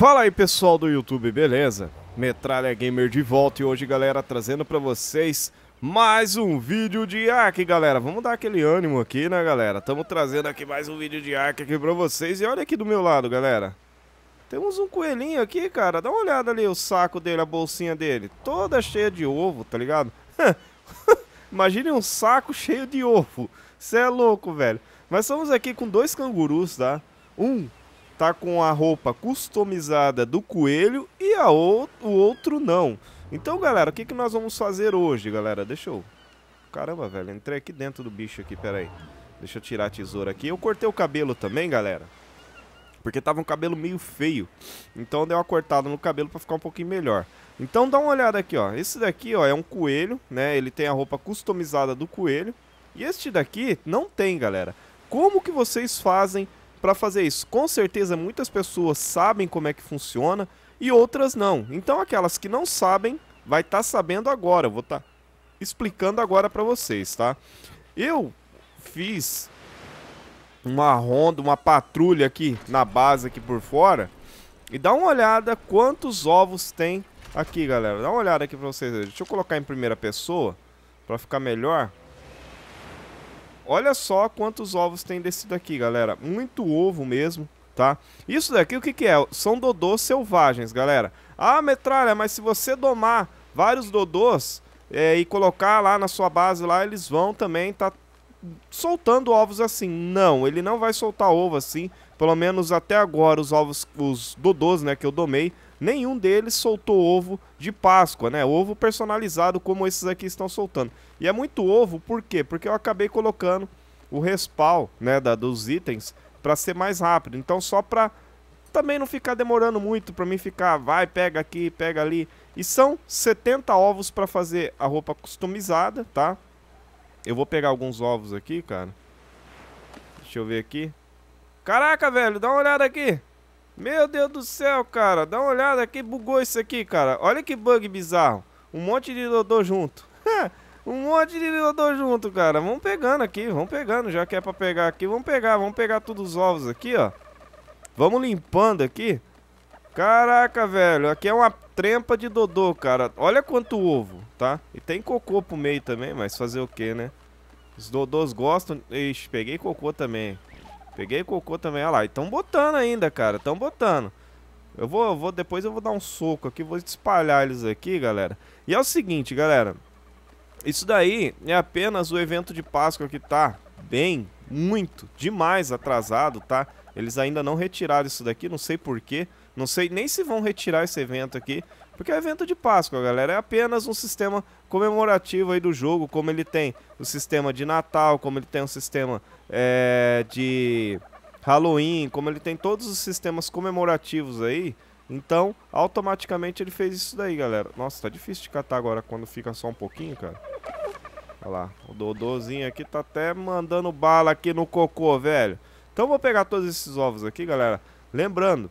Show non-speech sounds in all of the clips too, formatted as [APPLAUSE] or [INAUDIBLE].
Fala aí pessoal do YouTube, beleza? Metralha Gamer de volta e hoje galera trazendo pra vocês mais um vídeo de Ark galera Vamos dar aquele ânimo aqui né galera Estamos trazendo aqui mais um vídeo de Ark aqui pra vocês E olha aqui do meu lado galera Temos um coelhinho aqui cara, dá uma olhada ali o saco dele, a bolsinha dele Toda cheia de ovo, tá ligado? [LAUGHS] Imagine um saco cheio de ovo Você é louco velho Mas estamos aqui com dois cangurus, tá? Um tá com a roupa customizada do coelho e a o, o outro não. Então, galera, o que, que nós vamos fazer hoje, galera? Deixa eu... Caramba, velho, entrei aqui dentro do bicho aqui, pera aí. Deixa eu tirar a tesoura aqui. Eu cortei o cabelo também, galera. Porque tava um cabelo meio feio. Então deu uma cortada no cabelo para ficar um pouquinho melhor. Então dá uma olhada aqui, ó. Esse daqui, ó, é um coelho, né? Ele tem a roupa customizada do coelho. E este daqui não tem, galera. Como que vocês fazem para fazer isso. Com certeza muitas pessoas sabem como é que funciona e outras não. Então aquelas que não sabem vai estar tá sabendo agora. Eu vou estar tá explicando agora para vocês, tá? Eu fiz uma ronda, uma patrulha aqui na base aqui por fora e dá uma olhada quantos ovos tem aqui, galera. Dá uma olhada aqui para vocês. Deixa eu colocar em primeira pessoa para ficar melhor. Olha só quantos ovos tem desse daqui, galera. Muito ovo mesmo, tá? Isso daqui o que, que é? São dodôs selvagens, galera. Ah, metralha, mas se você domar vários dodôs é, e colocar lá na sua base, lá eles vão também estar tá soltando ovos assim. Não, ele não vai soltar ovo assim. Pelo menos até agora, os ovos, os dodôs, né, que eu domei, nenhum deles soltou ovo de Páscoa, né? Ovo personalizado como esses aqui estão soltando. E é muito ovo, por quê? Porque eu acabei colocando o respawn, né, da, dos itens para ser mais rápido. Então só para também não ficar demorando muito para mim ficar, vai, pega aqui, pega ali. E são 70 ovos para fazer a roupa customizada, tá? Eu vou pegar alguns ovos aqui, cara. Deixa eu ver aqui. Caraca, velho, dá uma olhada aqui. Meu Deus do céu, cara. Dá uma olhada aqui, bugou isso aqui, cara. Olha que bug bizarro. Um monte de dodô junto. [LAUGHS] um monte de dodô junto, cara. Vamos pegando aqui, vamos pegando. Já que é pra pegar aqui, vamos pegar. Vamos pegar todos os ovos aqui, ó. Vamos limpando aqui. Caraca, velho. Aqui é uma trempa de dodô, cara. Olha quanto ovo, tá? E tem cocô pro meio também, mas fazer o que, né? Os dodôs gostam... Ixi, peguei cocô também. Peguei cocô também, olha lá. E tão botando ainda, cara. Tão botando. Eu vou, vou... Depois eu vou dar um soco aqui. Vou espalhar eles aqui, galera. E é o seguinte, galera. Isso daí é apenas o evento de Páscoa que tá bem, muito, demais atrasado, tá? Eles ainda não retiraram isso daqui, não sei porquê. Não sei nem se vão retirar esse evento aqui, porque é evento de Páscoa, galera. É apenas um sistema comemorativo aí do jogo, como ele tem o sistema de Natal, como ele tem o sistema é, de Halloween, como ele tem todos os sistemas comemorativos aí. Então, automaticamente ele fez isso daí, galera. Nossa, tá difícil de catar agora quando fica só um pouquinho, cara. Olha lá, o Dodôzinho aqui tá até mandando bala aqui no cocô, velho. Então vou pegar todos esses ovos aqui, galera. Lembrando,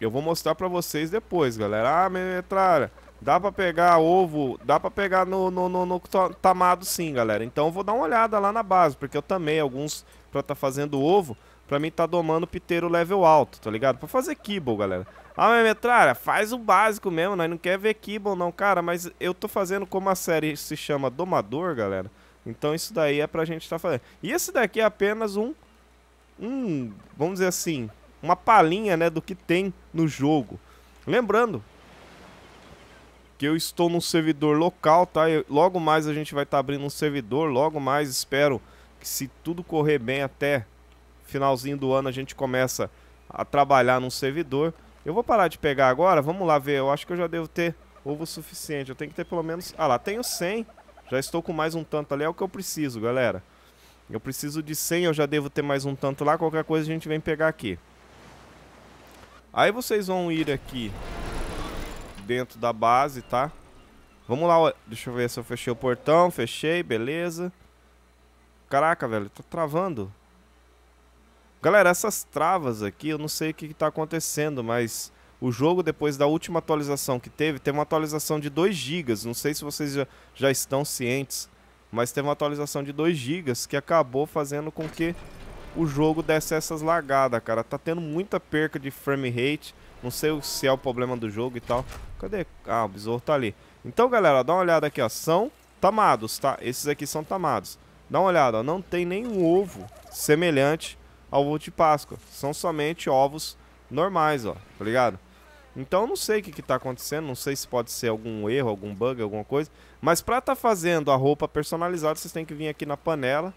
eu vou mostrar pra vocês depois, galera. Ah, metralha, dá pra pegar ovo, dá pra pegar no, no, no, no tamado sim, galera. Então eu vou dar uma olhada lá na base, porque eu também, alguns pra tá fazendo ovo, pra mim tá domando piteiro level alto, tá ligado? Pra fazer kibble, galera. Ah, mas metralha, faz o básico mesmo, nós não quer ver kibble não, cara. Mas eu tô fazendo como a série se chama Domador, galera. Então isso daí é pra gente tá fazendo. E esse daqui é apenas um... Um, vamos dizer assim, uma palhinha né, do que tem no jogo. Lembrando que eu estou no servidor local, tá? Eu, logo mais a gente vai estar tá abrindo um servidor, logo mais espero que se tudo correr bem até finalzinho do ano a gente começa a trabalhar num servidor. Eu vou parar de pegar agora, vamos lá ver, eu acho que eu já devo ter ovo suficiente, eu tenho que ter pelo menos... Ah lá, tenho 100, já estou com mais um tanto ali, é o que eu preciso, galera. Eu preciso de 100, eu já devo ter mais um tanto lá, qualquer coisa a gente vem pegar aqui. Aí vocês vão ir aqui dentro da base, tá? Vamos lá, deixa eu ver se eu fechei o portão. Fechei, beleza. Caraca, velho, tá travando. Galera, essas travas aqui, eu não sei o que, que tá acontecendo, mas... O jogo, depois da última atualização que teve, teve uma atualização de 2 GB. Não sei se vocês já, já estão cientes, mas teve uma atualização de 2 GB que acabou fazendo com que o jogo desse essas lagadas, cara. Tá tendo muita perca de frame rate. Não sei se é o problema do jogo e tal. Cadê? Ah, o besouro tá ali. Então, galera, dá uma olhada aqui, ó. São tamados, tá? Esses aqui são tamados. Dá uma olhada, ó. Não tem nenhum ovo semelhante ao ovo de Páscoa. São somente ovos normais, ó. Tá ligado? Então, não sei o que, que tá acontecendo. Não sei se pode ser algum erro, algum bug, alguma coisa. Mas pra tá fazendo a roupa personalizada, vocês têm que vir aqui na panela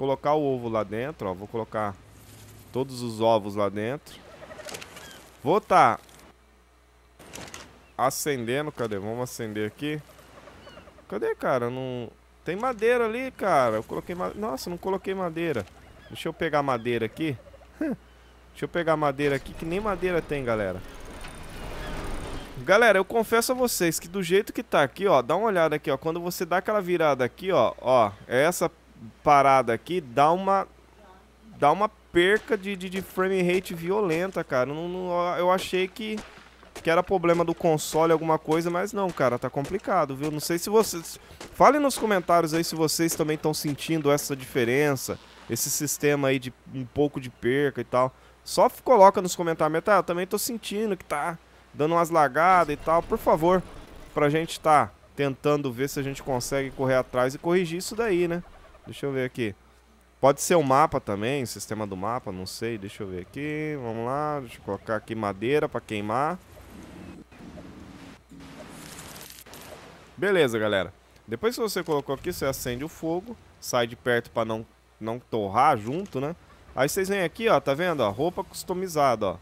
colocar o ovo lá dentro, ó. Vou colocar todos os ovos lá dentro. Vou estar tá acendendo. Cadê? Vamos acender aqui. Cadê, cara? Não... Tem madeira ali, cara. Eu coloquei madeira. Nossa, não coloquei madeira. Deixa eu pegar madeira aqui. [LAUGHS] Deixa eu pegar madeira aqui, que nem madeira tem, galera. Galera, eu confesso a vocês que do jeito que tá aqui, ó, dá uma olhada aqui, ó, quando você dá aquela virada aqui, ó, ó, é essa parada aqui dá uma. dá uma perca de, de, de frame rate violenta, cara. Não, não, eu achei que, que era problema do console, alguma coisa, mas não, cara, tá complicado, viu? Não sei se vocês. Falem nos comentários aí se vocês também estão sentindo essa diferença, esse sistema aí de um pouco de perca e tal. Só coloca nos comentários, tá? Eu também tô sentindo que tá dando umas lagadas e tal. Por favor, pra gente tá tentando ver se a gente consegue correr atrás e corrigir isso daí, né? Deixa eu ver aqui. Pode ser o um mapa também, sistema do mapa, não sei. Deixa eu ver aqui. Vamos lá, deixa eu colocar aqui madeira para queimar. Beleza, galera. Depois que você colocou aqui, você acende o fogo, sai de perto para não não torrar junto, né? Aí vocês vêm aqui, ó, tá vendo? Ó, roupa customizada, ó.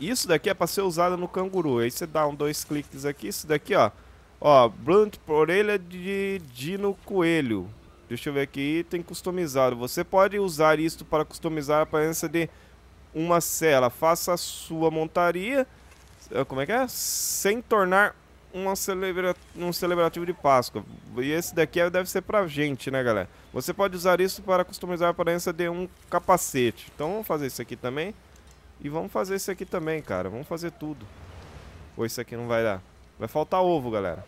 Isso daqui é para ser usada no canguru. Aí você dá um dois cliques aqui, isso daqui, ó. Ó, blunt por orelha de dino coelho. Deixa eu ver aqui, tem customizado. Você pode usar isto para customizar a aparência de uma cela. Faça a sua montaria, eh, como é que é? Sem tornar uma celebra... um celebrativo de Páscoa. E esse daqui é, deve ser pra gente, né, galera? Você pode usar isso para customizar a aparência de um capacete. Então vamos fazer isso aqui também. E vamos fazer isso aqui também, cara. Vamos fazer tudo. Ou isso aqui não vai dar. Vai faltar ovo, galera.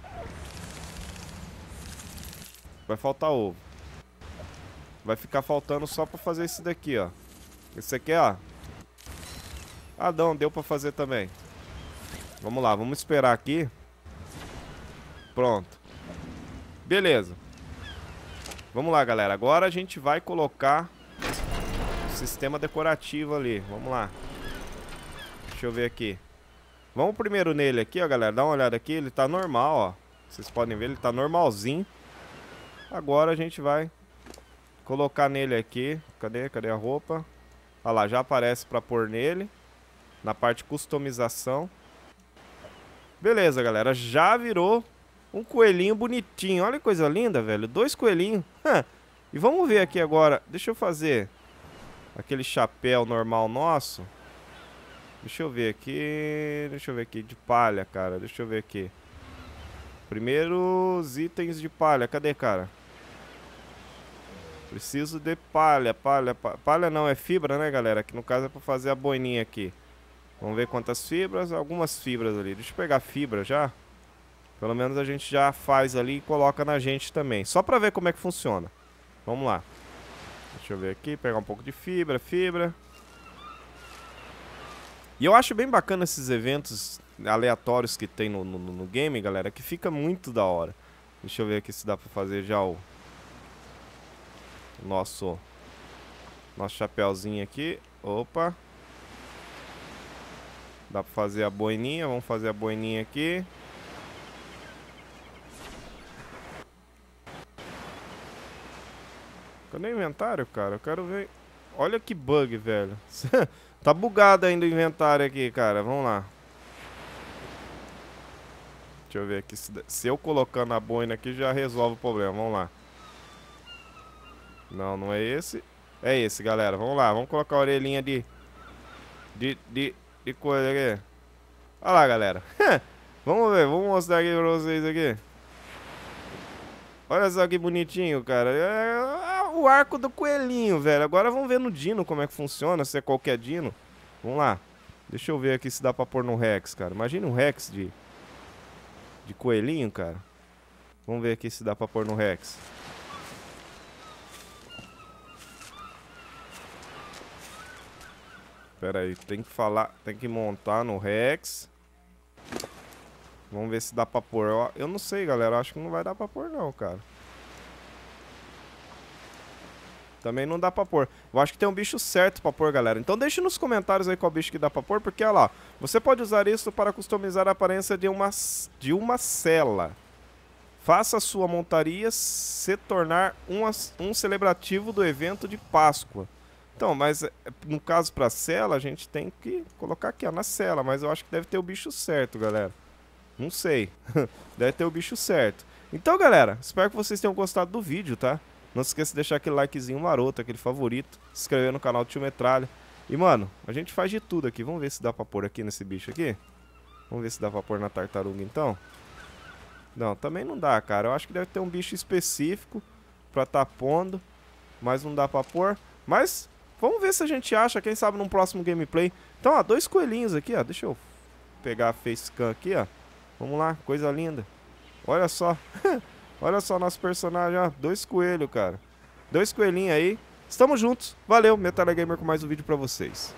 Vai faltar ovo. Vai ficar faltando só pra fazer esse daqui, ó. Esse aqui, ó. Ah, não, deu pra fazer também. Vamos lá, vamos esperar aqui. Pronto. Beleza. Vamos lá, galera. Agora a gente vai colocar o sistema decorativo ali. Vamos lá. Deixa eu ver aqui. Vamos primeiro nele aqui, ó, galera. Dá uma olhada aqui. Ele tá normal, ó. Vocês podem ver, ele tá normalzinho. Agora a gente vai Colocar nele aqui. Cadê? Cadê a roupa? Olha lá, já aparece para pôr nele. Na parte customização. Beleza, galera. Já virou um coelhinho bonitinho. Olha que coisa linda, velho. Dois coelhinhos. e vamos ver aqui agora. Deixa eu fazer aquele chapéu normal nosso. Deixa eu ver aqui. Deixa eu ver aqui. De palha, cara. Deixa eu ver aqui. Primeiros itens de palha. Cadê, cara? Preciso de palha, palha, palha, palha não, é fibra, né, galera? Que no caso é para fazer a boininha aqui. Vamos ver quantas fibras, algumas fibras ali. Deixa eu pegar fibra já. Pelo menos a gente já faz ali e coloca na gente também. Só para ver como é que funciona. Vamos lá. Deixa eu ver aqui, pegar um pouco de fibra, fibra. E eu acho bem bacana esses eventos aleatórios que tem no, no, no game, galera, que fica muito da hora. Deixa eu ver aqui se dá pra fazer já o nosso nosso chapéuzinho aqui. Opa. Dá pra fazer a boininha. Vamos fazer a boininha aqui. Cadê o inventário, cara? Eu quero ver... Olha que bug, velho. [LAUGHS] tá bugado ainda o inventário aqui, cara. Vamos lá. Deixa eu ver aqui. Se eu colocando a boina aqui já resolve o problema. Vamos lá. Não, não é esse. É esse, galera. Vamos lá, vamos colocar a orelhinha de... De, de, de coisa aqui. Olha lá, galera. [LAUGHS] vamos ver, vamos mostrar aqui pra vocês aqui. Olha só que bonitinho, cara. É, é o arco do coelhinho, velho. Agora vamos ver no Dino como é que funciona, se é qualquer Dino. Vamos lá. Deixa eu ver aqui se dá pra pôr no Rex, cara. Imagina um Rex de... De coelhinho, cara. Vamos ver aqui se dá pra pôr no Rex. Pera aí, tem que falar, tem que montar no Rex. Vamos ver se dá pra pôr. Eu, eu não sei, galera. Acho que não vai dar pra pôr, não, cara. Também não dá pra pôr. Eu acho que tem um bicho certo pra pôr, galera. Então deixe nos comentários aí qual bicho que dá pra pôr, porque, olha lá, você pode usar isso para customizar a aparência de uma, de uma cela. Faça a sua montaria se tornar um, um celebrativo do evento de Páscoa. Então, mas eh, no caso para cela, a gente tem que colocar aqui, ó, na cela. Mas eu acho que deve ter o bicho certo, galera. Não sei. [LAUGHS] deve ter o bicho certo. Então, galera, espero que vocês tenham gostado do vídeo, tá? Não se esqueça de deixar aquele likezinho maroto, aquele favorito. Se inscrever no canal do Tio Metralha. E, mano, a gente faz de tudo aqui. Vamos ver se dá pra pôr aqui nesse bicho aqui? Vamos ver se dá pra pôr na tartaruga, então? Não, também não dá, cara. Eu acho que deve ter um bicho específico pra tá pondo. Mas não dá pra pôr. Mas Vamos ver se a gente acha, quem sabe num próximo gameplay. Então, ó, dois coelhinhos aqui, ó. Deixa eu pegar a facecam aqui, ó. Vamos lá, coisa linda. Olha só. [LAUGHS] Olha só nosso personagem, ó. Dois coelhos, cara. Dois coelhinhos aí. Estamos juntos. Valeu, Metal Gamer com mais um vídeo pra vocês.